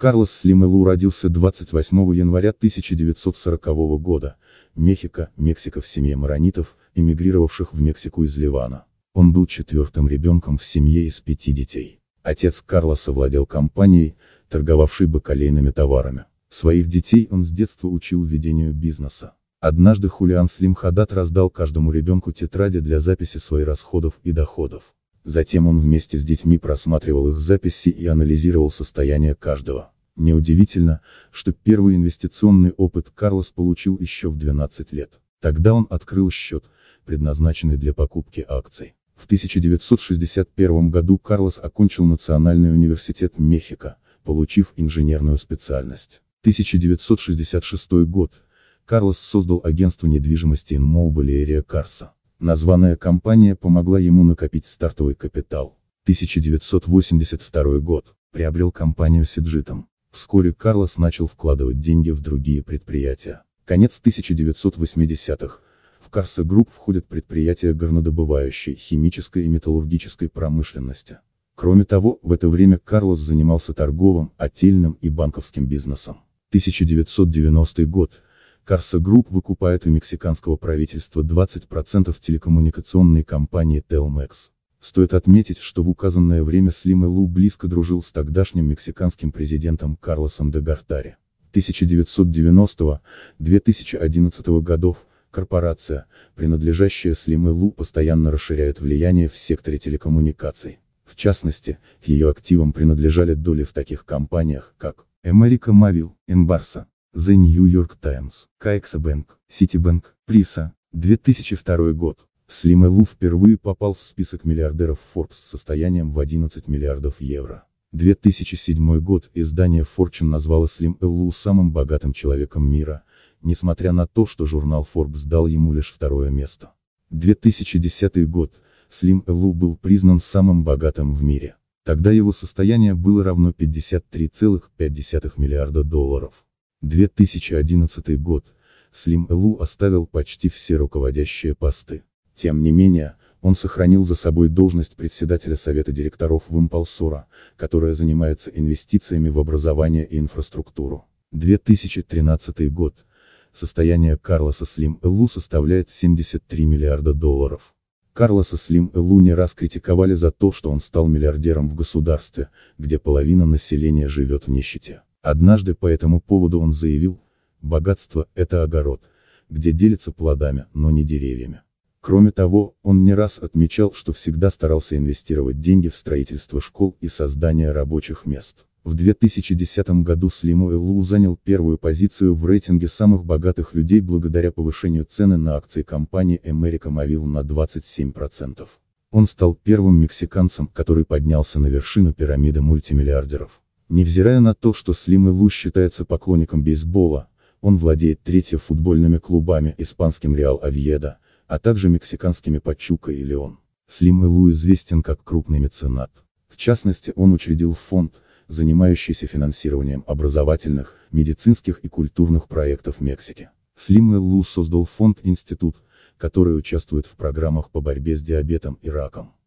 Карлос Слимелу родился 28 января 1940 года, Мехико, Мексика в семье маронитов, эмигрировавших в Мексику из Ливана. Он был четвертым ребенком в семье из пяти детей. Отец Карлоса владел компанией, торговавшей бакалейными товарами. Своих детей он с детства учил ведению бизнеса. Однажды Хулиан Слим Хадат раздал каждому ребенку тетради для записи своих расходов и доходов. Затем он вместе с детьми просматривал их записи и анализировал состояние каждого. Неудивительно, что первый инвестиционный опыт Карлос получил еще в 12 лет. Тогда он открыл счет, предназначенный для покупки акций. В 1961 году Карлос окончил Национальный университет Мехико, получив инженерную специальность. 1966 год. Карлос создал агентство недвижимости Inmobile Area Carsa. Названная компания помогла ему накопить стартовый капитал. 1982 год. Приобрел компанию Сиджитом. Вскоре Карлос начал вкладывать деньги в другие предприятия. Конец 1980-х. В Карса Групп входят предприятия горнодобывающей, химической и металлургической промышленности. Кроме того, в это время Карлос занимался торговым, отельным и банковским бизнесом. 1990 год. Карса Групп выкупает у мексиканского правительства 20% телекоммуникационной компании Telmex. Стоит отметить, что в указанное время Слим Лу близко дружил с тогдашним мексиканским президентом Карлосом де Гартаре. 1990-2011 годов, корпорация, принадлежащая Слим Лу постоянно расширяет влияние в секторе телекоммуникаций. В частности, к ее активам принадлежали доли в таких компаниях, как America Mavil, Embarsa, The New York Times, CaixaBank, Citibank, Prisa, 2002 год. Слим Элу впервые попал в список миллиардеров Forbes с состоянием в 11 миллиардов евро. 2007 год издание Fortune назвало Слим Эллу самым богатым человеком мира, несмотря на то, что журнал Forbes дал ему лишь второе место. 2010 год, Слим Эллу был признан самым богатым в мире. Тогда его состояние было равно 53,5 миллиарда долларов. 2011 год, Слим Элу оставил почти все руководящие посты. Тем не менее, он сохранил за собой должность председателя Совета директоров Вимпалсура, которая занимается инвестициями в образование и инфраструктуру. 2013 год. Состояние Карлоса Слим Элу составляет 73 миллиарда долларов. Карлоса Слим Элу не раз критиковали за то, что он стал миллиардером в государстве, где половина населения живет в нищете. Однажды по этому поводу он заявил, богатство – это огород, где делятся плодами, но не деревьями. Кроме того, он не раз отмечал, что всегда старался инвестировать деньги в строительство школ и создание рабочих мест. В 2010 году Слимо Элу занял первую позицию в рейтинге самых богатых людей благодаря повышению цены на акции компании America Mavil на 27%. Он стал первым мексиканцем, который поднялся на вершину пирамиды мультимиллиардеров. Невзирая на то, что Слим Илу считается поклонником бейсбола, он владеет третье футбольными клубами испанским Реал Авьеда, а также мексиканскими Пачука и Леон. Слим Илу известен как крупный меценат. В частности, он учредил фонд, занимающийся финансированием образовательных, медицинских и культурных проектов Мексики. Слим Илу создал фонд «Институт», который участвует в программах по борьбе с диабетом и раком.